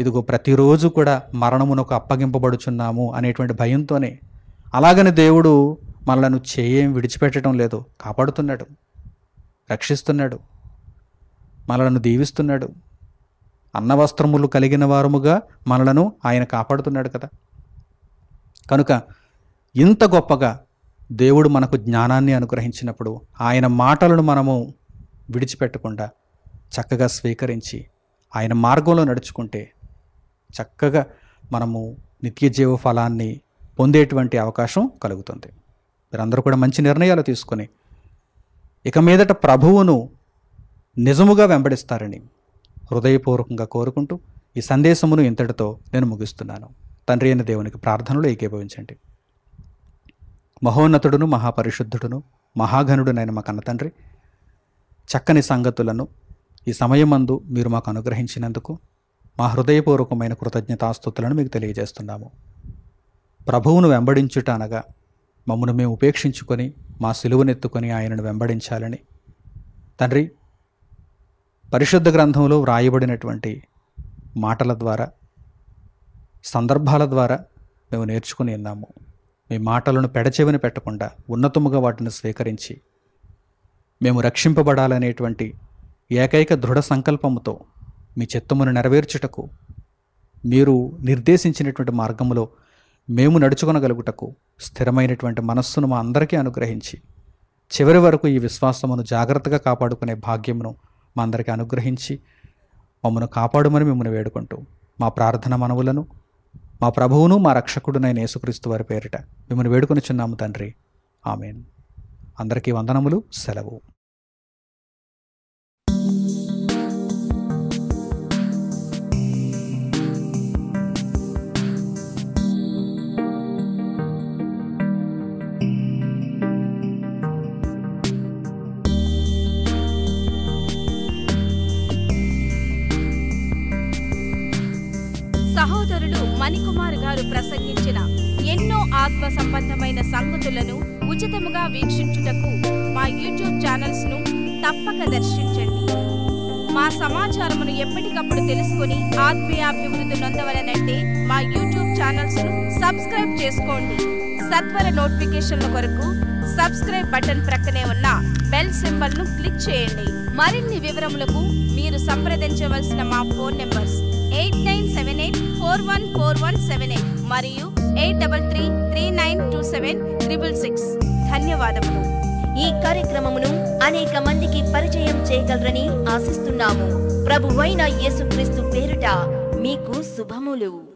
ఇదిగో ప్రతిరోజు కూడా మరణమునకు అప్పగింపబడుచున్నాము అనేటువంటి భయంతోనే అలాగని దేవుడు మనలను చేయం విడిచిపెట్టడం లేదు కాపాడుతున్నాడు రక్షిస్తున్నాడు మనలను దీవిస్తున్నాడు అన్నవస్త్రములు కలిగిన వారముగా మనలను ఆయన కాపాడుతున్నాడు కదా కనుక ఇంత గొప్పగా దేవుడు మనకు జ్ఞానాన్ని అనుగ్రహించినప్పుడు ఆయన మాటలను మనము విడిచిపెట్టకుండా చక్కగా స్వీకరించి ఆయన మార్గంలో నడుచుకుంటే చక్కగా మనము నిత్య జీవ ఫలాన్ని పొందేటువంటి అవకాశం కలుగుతుంది మీరందరూ కూడా మంచి నిర్ణయాలు తీసుకొని ఇక మీదట ప్రభువును నిజముగా వెంబడిస్తారని హృదయపూర్వకంగా కోరుకుంటూ ఈ సందేశమును ఇంతటితో నేను ముగిస్తున్నాను తండ్రి అయిన దేవునికి ప్రార్థనలు ఏకీభవించండి మహోన్నతుడును మహాపరిశుద్ధుడును మహాఘనుడునైన మా కన్న తండ్రి చక్కని సంగతులను ఈ సమయమందు మీరు మాకు అనుగ్రహించినందుకు మా హృదయపూర్వకమైన కృతజ్ఞతాస్థుతులను మీకు తెలియజేస్తున్నాము ప్రభువును వెంబడించుట అనగా మమ్మను మేము ఉపేక్షించుకొని మా సిలువనెత్తుకొని ఆయనను వెంబడించాలని తండ్రి పరిశుద్ధ గ్రంథంలో వ్రాయబడినటువంటి మాటల ద్వారా సందర్భాల ద్వారా మేము నేర్చుకుని ఉన్నాము మీ మాటలను పెడచెవిని పెట్టకుండా ఉన్నతముగా వాటిని స్వీకరించి మేము రక్షింపబడాలనేటువంటి ఏకైక దృఢ సంకల్పముతో మీ చిత్తమును నెరవేర్చుటకు మీరు నిర్దేశించినటువంటి మార్గంలో మేము నడుచుకునగలుగుటకు స్థిరమైనటువంటి మనస్సును మా అందరికీ అనుగ్రహించి చివరి వరకు ఈ విశ్వాసమును జాగ్రత్తగా కాపాడుకునే భాగ్యమును మా అందరికీ అనుగ్రహించి మమ్మను కాపాడుమని మిమ్మల్ని వేడుకుంటూ మా ప్రార్థన మనవులను మా ప్రభువును మా రక్షకుడునైన యేసుక్రీస్తు వారి పేరిట మిమ్మల్ని వేడుకొని చిన్నాము తండ్రి ఆమెన్ అందరికీ వందనములు సెలవు సహోదరులు మణికుమార్ గారు ప్రసంగించిన ఎన్నో ఆత్మ సంబంధమైన సంగతులను ఉచితముగా వీక్షించుటకు మా యూట్యూబ్ ఛానల్స్ ను తప్పక దర్శించండి మా సమాచారమును ఎప్పటికప్పుడు తెలుసుకుని ఆత్మీయాభివృద్ధి నొందవలనంటే మా యూట్యూబ్ ఛానల్స్ ను సబ్స్క్రైబ్ చేసుకోండి సత్వర నోటిఫికేషన్ల కొరకు సబ్స్క్రైబ్ బటన్ ప్రక్కనే ఉన్న బెల్ సింబల్ ను క్లిక్ చేయండి మరిన్ని వివరములకు మీరు సంప్రదించవలసిన మా phone numbers eight nine seven eight four one four one seven eight మరియు eight double three three nine two seven triple six ధన్యవాదములు ఈ కార్యక్రమమును అనేక మందికి పరిచయం చేయగలరని ఆశిస్తున్నాము ప్రభువైన యేసుక్రీస్తు పేరుట మీకు శుభములు